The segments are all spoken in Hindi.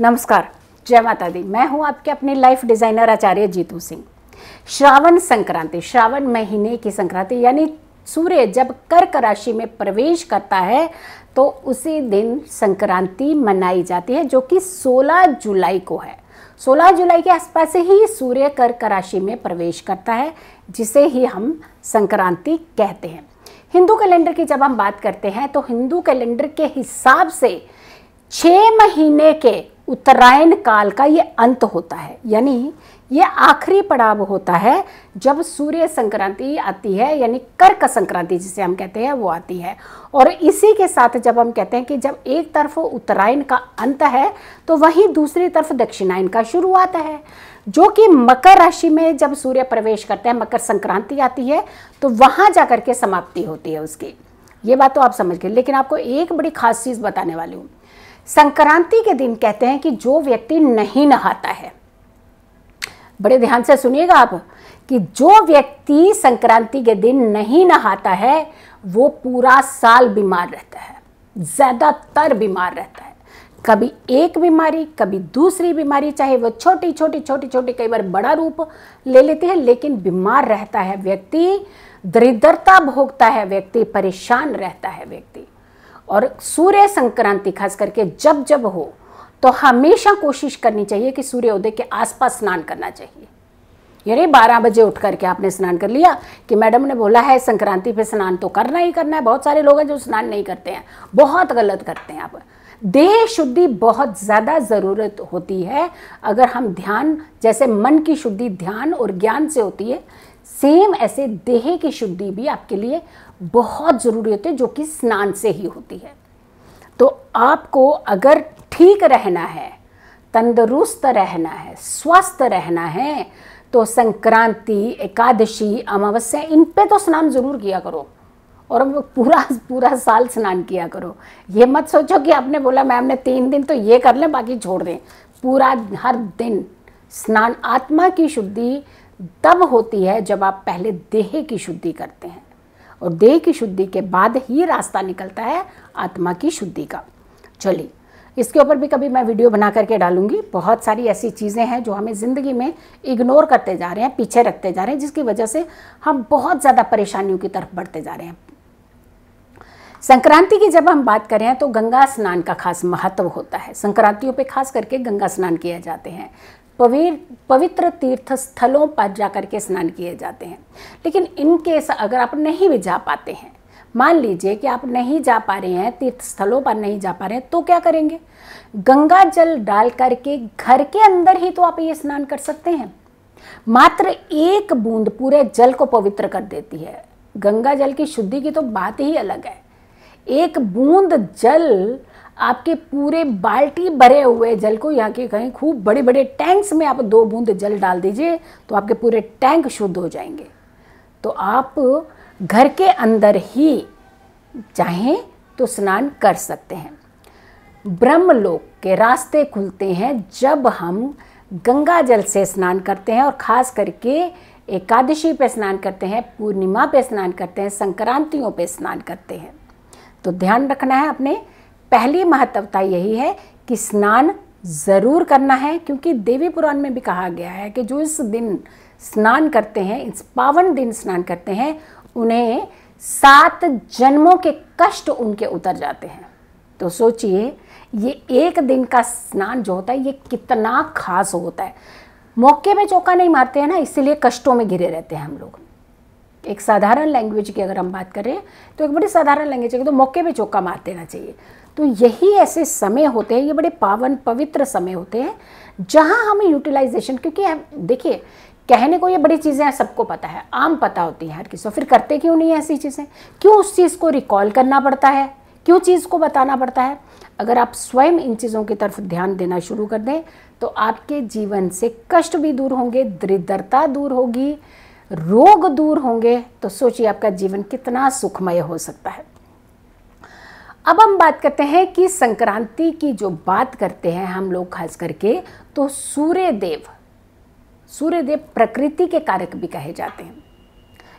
नमस्कार जय माता दी मैं हूं आपके अपने लाइफ डिज़ाइनर आचार्य जीतू सिंह श्रावण संक्रांति श्रावण महीने की संक्रांति यानी सूर्य जब कर्क राशि में प्रवेश करता है तो उसी दिन संक्रांति मनाई जाती है जो कि 16 जुलाई को है 16 जुलाई के आसपास से ही सूर्य कर्क राशि में प्रवेश करता है जिसे ही हम संक्रांति कहते हैं हिंदू कैलेंडर की जब हम बात करते हैं तो हिंदू कैलेंडर के हिसाब से छः महीने के उत्तरायण काल का ये अंत होता है यानी ये आखिरी पड़ाव होता है जब सूर्य संक्रांति आती है यानी कर्क संक्रांति जिसे हम कहते हैं वो आती है और इसी के साथ जब हम कहते हैं कि जब एक तरफ उत्तरायण का अंत है तो वहीं दूसरी तरफ दक्षिणायन का शुरुआत है जो कि मकर राशि में जब सूर्य प्रवेश करते हैं मकर संक्रांति आती है तो वहाँ जा के समाप्ति होती है उसकी ये बात तो आप समझ गए लेकिन आपको एक बड़ी खास चीज़ बताने वाली हूँ संक्रांति के दिन कहते हैं कि जो व्यक्ति नहीं नहाता है बड़े ध्यान से सुनिएगा आप कि जो व्यक्ति संक्रांति के दिन नहीं नहाता है वो पूरा साल बीमार रहता है ज़्यादातर बीमार रहता है कभी एक बीमारी कभी दूसरी बीमारी चाहे वो छोटी छोटी छोटी छोटी कई बार बड़ा रूप ले लेती है लेकिन बीमार रहता है व्यक्ति दरिद्रता भोगता है व्यक्ति परेशान रहता है व्यक्ति और सूर्य संक्रांति खास करके जब जब हो तो हमेशा कोशिश करनी चाहिए कि सूर्योदय के आसपास स्नान करना चाहिए यानी बारह बजे उठ करके आपने स्नान कर लिया कि मैडम ने बोला है संक्रांति पे स्नान तो करना ही करना है बहुत सारे लोग हैं जो स्नान नहीं करते हैं बहुत गलत करते हैं आप देह शुद्धि बहुत ज़्यादा ज़रूरत होती है अगर हम ध्यान जैसे मन की शुद्धि ध्यान और ज्ञान से होती है सेम ऐसे देह की शुद्धि भी आपके लिए बहुत ज़रूरी होती है जो कि स्नान से ही होती है तो आपको अगर ठीक रहना है तंदुरुस्त रहना है स्वस्थ रहना है तो संक्रांति एकादशी अमावस्या इन पे तो स्नान ज़रूर किया करो और पूरा पूरा साल स्नान किया करो ये मत सोचो कि आपने बोला मैम ने तीन दिन तो ये कर लें बाकी छोड़ दें पूरा हर दिन स्नान आत्मा की शुद्धि तब होती है जब आप पहले देह की शुद्धि करते हैं और देह की शुद्धि के बाद ही रास्ता निकलता है आत्मा की शुद्धि का चलिए इसके ऊपर भी कभी मैं वीडियो बना करके डालूंगी बहुत सारी ऐसी चीज़ें हैं जो हमें ज़िंदगी में इग्नोर करते जा रहे हैं पीछे रखते जा रहे हैं जिसकी वजह से हम बहुत ज़्यादा परेशानियों की तरफ बढ़ते जा रहे हैं संक्रांति की जब हम बात करें तो गंगा स्नान का खास महत्व होता है संक्रांतियों पे खास करके गंगा स्नान किया जाते हैं पवित्र तीर्थ स्थलों पर जाकर के स्नान किए जाते हैं लेकिन इनकेस अगर आप नहीं भी जा पाते हैं मान लीजिए कि आप नहीं जा पा रहे हैं तीर्थ स्थलों पर नहीं जा पा रहे हैं तो क्या करेंगे गंगा जल डाल करके घर के अंदर ही तो आप ये स्नान कर सकते हैं मात्र एक बूंद पूरे जल को पवित्र कर देती है गंगा जल की शुद्धि की तो बात ही अलग है एक बूंद जल आपके पूरे बाल्टी भरे हुए जल को यहाँ के कहीं खूब बड़े बड़े टैंक्स में आप दो बूंद जल डाल दीजिए तो आपके पूरे टैंक शुद्ध हो जाएंगे तो आप घर के अंदर ही चाहें तो स्नान कर सकते हैं ब्रह्मलोक के रास्ते खुलते हैं जब हम गंगा जल से स्नान करते हैं और ख़ास करके एकादशी पर स्नान करते हैं पूर्णिमा पर स्नान करते हैं संक्रांतियों पर स्नान करते हैं तो ध्यान रखना है अपने पहली महत्वता यही है कि स्नान ज़रूर करना है क्योंकि देवी पुराण में भी कहा गया है कि जो इस दिन स्नान करते हैं इस पावन दिन स्नान करते हैं उन्हें सात जन्मों के कष्ट उनके उतर जाते हैं तो सोचिए ये एक दिन का स्नान जो होता है ये कितना खास होता है मौके में चौका नहीं मारते हैं ना इसीलिए कष्टों में घिरे रहते हैं हम लोग एक साधारण लैंग्वेज की अगर हम बात करें तो एक बड़ी साधारण लैंग्वेज है तो मौके पे चौका मार देना चाहिए तो यही ऐसे समय होते हैं ये बड़े पावन पवित्र समय होते हैं जहाँ हमें यूटिलाइजेशन क्योंकि देखिए कहने को ये बड़ी चीज़ें हैं सबको पता है आम पता होती हैं हर किसी फिर करते क्यों नहीं है ऐसी चीज़ें क्यों उस चीज़ को रिकॉल करना पड़ता है क्यों चीज़ को बताना पड़ता है अगर आप स्वयं इन चीज़ों की तरफ ध्यान देना शुरू कर दें तो आपके जीवन से कष्ट भी दूर होंगे दरिद्रता दूर होगी रोग दूर होंगे तो सोचिए आपका जीवन कितना सुखमय हो सकता है अब हम बात करते हैं कि संक्रांति की जो बात करते हैं हम लोग खास करके तो सूर्य देव सूर्य देव प्रकृति के कारक भी कहे जाते हैं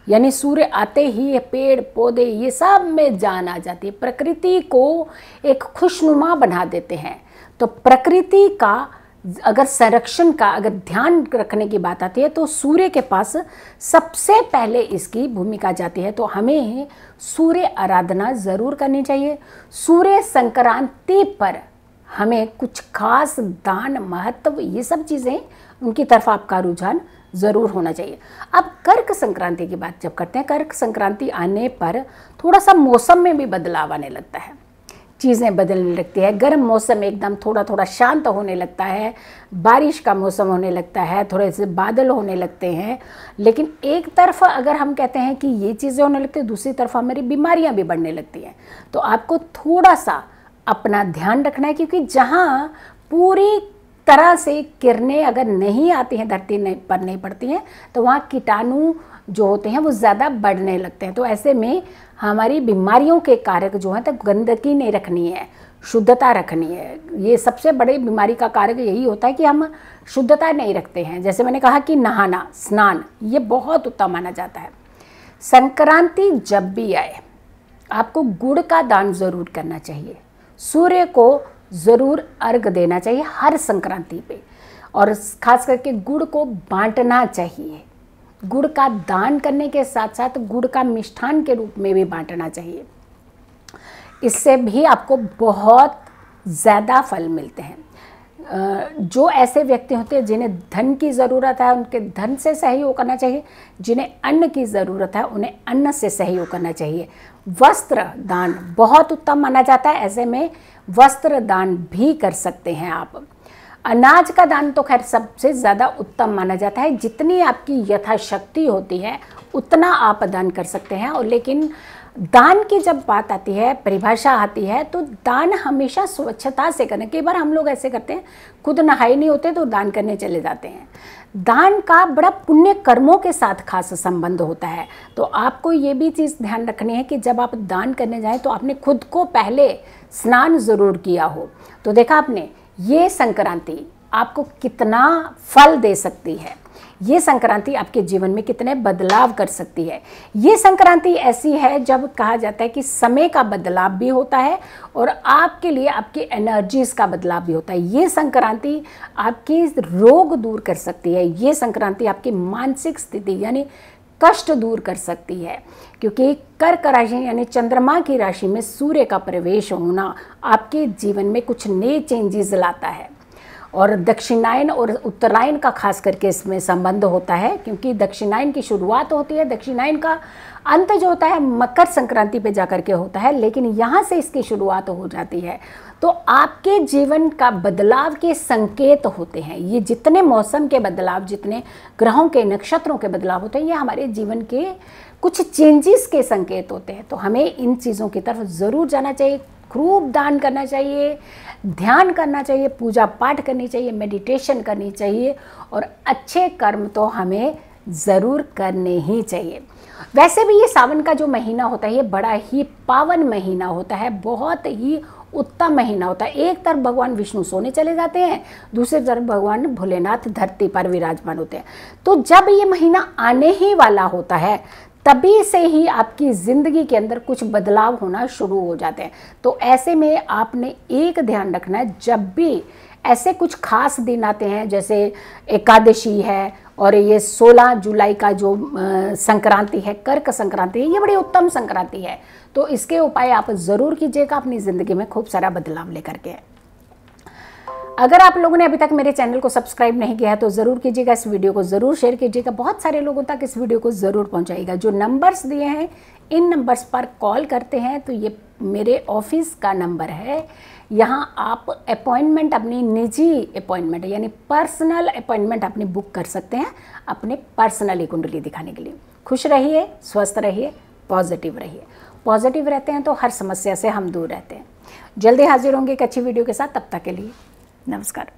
यानी सूर्य आते ही पेड़ पौधे ये सब में जान आ जाती है प्रकृति को एक खुशनुमा बना देते हैं तो प्रकृति का अगर संरक्षण का अगर ध्यान रखने की बात आती है तो सूर्य के पास सबसे पहले इसकी भूमिका जाती है तो हमें सूर्य आराधना ज़रूर करनी चाहिए सूर्य संक्रांति पर हमें कुछ खास दान महत्व ये सब चीज़ें उनकी तरफ आपका रुझान ज़रूर होना चाहिए अब कर्क संक्रांति की बात जब करते हैं कर्क संक्रांति आने पर थोड़ा सा मौसम में भी बदलाव आने लगता है चीज़ें बदलने लगती है गर्म मौसम एकदम थोड़ा थोड़ा शांत होने लगता है बारिश का मौसम होने लगता है थोड़े से बादल होने लगते हैं लेकिन एक तरफ अगर हम कहते हैं कि ये चीज़ें होने लगती है दूसरी तरफ हमारी बीमारियां भी बढ़ने लगती हैं तो आपको थोड़ा सा अपना ध्यान रखना है क्योंकि जहाँ पूरी तरह से किरणें अगर नहीं आती हैं धरती पर नहीं पड़ती हैं तो वहाँ कीटाणु जो होते हैं वो ज़्यादा बढ़ने लगते हैं तो ऐसे में हमारी बीमारियों के कारक जो है तो गंदगी नहीं रखनी है शुद्धता रखनी है ये सबसे बड़े बीमारी का कारक यही होता है कि हम शुद्धता नहीं रखते हैं जैसे मैंने कहा कि नहाना स्नान ये बहुत उत्तम माना जाता है संक्रांति जब भी आए आपको गुड़ का दान ज़रूर करना चाहिए सूर्य को ज़रूर अर्घ देना चाहिए हर संक्रांति पे और ख़ास करके गुड़ को बांटना चाहिए गुड़ का दान करने के साथ साथ गुड़ का मिष्ठान के रूप में भी बांटना चाहिए इससे भी आपको बहुत ज़्यादा फल मिलते हैं जो ऐसे व्यक्ति होते हैं जिन्हें धन की ज़रूरत है उनके धन से सहयोग करना चाहिए जिन्हें अन्न की ज़रूरत है उन्हें अन्न से सहयोग करना चाहिए वस्त्र दान बहुत उत्तम माना जाता है ऐसे में वस्त्र दान भी कर सकते हैं आप अनाज का दान तो खैर सबसे ज़्यादा उत्तम माना जाता है जितनी आपकी यथाशक्ति होती है उतना आप दान कर सकते हैं और लेकिन दान की जब बात आती है परिभाषा आती है तो दान हमेशा स्वच्छता से करना कई बार हम लोग ऐसे करते हैं खुद नहाए नहीं होते तो दान करने चले जाते हैं दान का बड़ा पुण्य कर्मों के साथ खास संबंध होता है तो आपको ये भी चीज़ ध्यान रखनी है कि जब आप दान करने जाएं तो आपने खुद को पहले स्नान ज़रूर किया हो तो देखा आपने ये संक्रांति आपको कितना फल दे सकती है ये संक्रांति आपके जीवन में कितने बदलाव कर सकती है ये संक्रांति ऐसी है जब कहा जाता है कि समय का बदलाव भी होता है और आपके लिए आपकी एनर्जीज का बदलाव भी होता है ये संक्रांति आपकी रोग दूर कर सकती है ये संक्रांति आपकी मानसिक स्थिति यानी कष्ट दूर कर सकती है क्योंकि कर्क राशि यानी चंद्रमा की राशि में सूर्य का प्रवेश होना आपके जीवन में कुछ नए चेंजेस लाता है और दक्षिणायन और उत्तरायण का खास करके इसमें संबंध होता है क्योंकि दक्षिणायन की शुरुआत होती है दक्षिणायन का अंत जो होता है मकर संक्रांति पे जाकर के होता है लेकिन यहाँ से इसकी शुरुआत हो जाती है तो आपके जीवन का बदलाव के संकेत होते हैं ये जितने मौसम के बदलाव जितने ग्रहों के नक्षत्रों के बदलाव होते हैं ये हमारे जीवन के कुछ चेंजेस के संकेत होते हैं तो हमें इन चीज़ों की तरफ ज़रूर जाना चाहिए खूब दान करना चाहिए ध्यान करना चाहिए पूजा पाठ करनी चाहिए मेडिटेशन करनी चाहिए और अच्छे कर्म तो हमें ज़रूर करने ही चाहिए वैसे भी ये सावन का जो महीना होता है ये बड़ा ही पावन महीना होता है बहुत ही उत्तम महीना होता है एक तरफ भगवान विष्णु सोने चले जाते हैं दूसरी तरफ भगवान भोलेनाथ धरती पर विराजमान होते हैं तो जब ये महीना आने ही वाला होता है तभी से ही आपकी ज़िंदगी के अंदर कुछ बदलाव होना शुरू हो जाते हैं तो ऐसे में आपने एक ध्यान रखना है जब भी ऐसे कुछ खास दिन आते हैं जैसे एकादशी है और ये 16 जुलाई का जो संक्रांति है कर्क संक्रांति है ये बड़ी उत्तम संक्रांति है तो इसके उपाय आप ज़रूर कीजिएगा अपनी ज़िंदगी में खूब सारा बदलाव लेकर के अगर आप लोगों ने अभी तक मेरे चैनल को सब्सक्राइब नहीं किया है तो ज़रूर कीजिएगा इस वीडियो को ज़रूर शेयर कीजिएगा बहुत सारे लोगों तक इस वीडियो को ज़रूर पहुंचाइएगा जो नंबर्स दिए हैं इन नंबर्स पर कॉल करते हैं तो ये मेरे ऑफिस का नंबर है यहाँ आप अपॉइंटमेंट अपनी निजी अपॉइंटमेंट यानी पर्सनल अपॉइंटमेंट अपनी बुक कर सकते हैं अपने पर्सनली कुंडली दिखाने के लिए खुश रहिए स्वस्थ रहिए पॉजिटिव रहिए पॉजिटिव रहते हैं तो हर समस्या से हम दूर रहते हैं जल्दी हाजिर होंगे एक अच्छी वीडियो के साथ तब तक के लिए नमस्कार